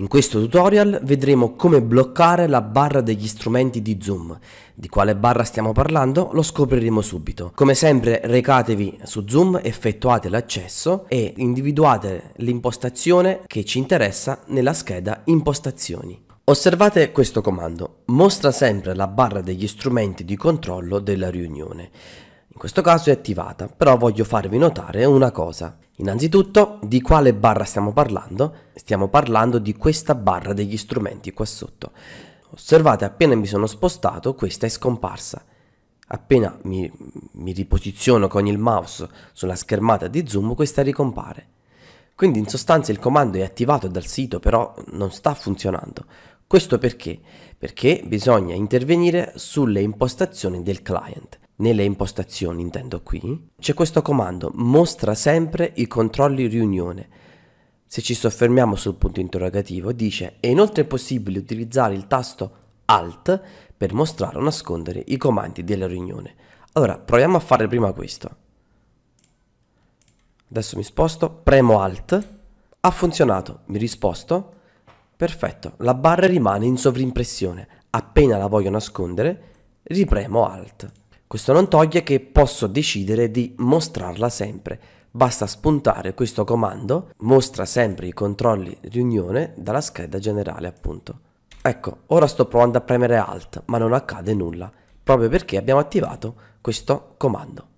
In questo tutorial vedremo come bloccare la barra degli strumenti di zoom. Di quale barra stiamo parlando lo scopriremo subito. Come sempre recatevi su zoom, effettuate l'accesso e individuate l'impostazione che ci interessa nella scheda impostazioni. Osservate questo comando, mostra sempre la barra degli strumenti di controllo della riunione. In questo caso è attivata, però voglio farvi notare una cosa. Innanzitutto di quale barra stiamo parlando? Stiamo parlando di questa barra degli strumenti qua sotto. Osservate appena mi sono spostato questa è scomparsa. Appena mi, mi riposiziono con il mouse sulla schermata di zoom questa ricompare. Quindi in sostanza il comando è attivato dal sito però non sta funzionando. Questo perché? Perché bisogna intervenire sulle impostazioni del client nelle impostazioni intendo qui, c'è questo comando mostra sempre i controlli riunione. Se ci soffermiamo sul punto interrogativo dice è inoltre possibile utilizzare il tasto Alt per mostrare o nascondere i comandi della riunione. Allora proviamo a fare prima questo. Adesso mi sposto, premo Alt, ha funzionato, mi risposto, perfetto, la barra rimane in sovrimpressione, appena la voglio nascondere ripremo Alt. Questo non toglie che posso decidere di mostrarla sempre. Basta spuntare questo comando, mostra sempre i controlli riunione dalla scheda generale appunto. Ecco, ora sto provando a premere Alt, ma non accade nulla, proprio perché abbiamo attivato questo comando.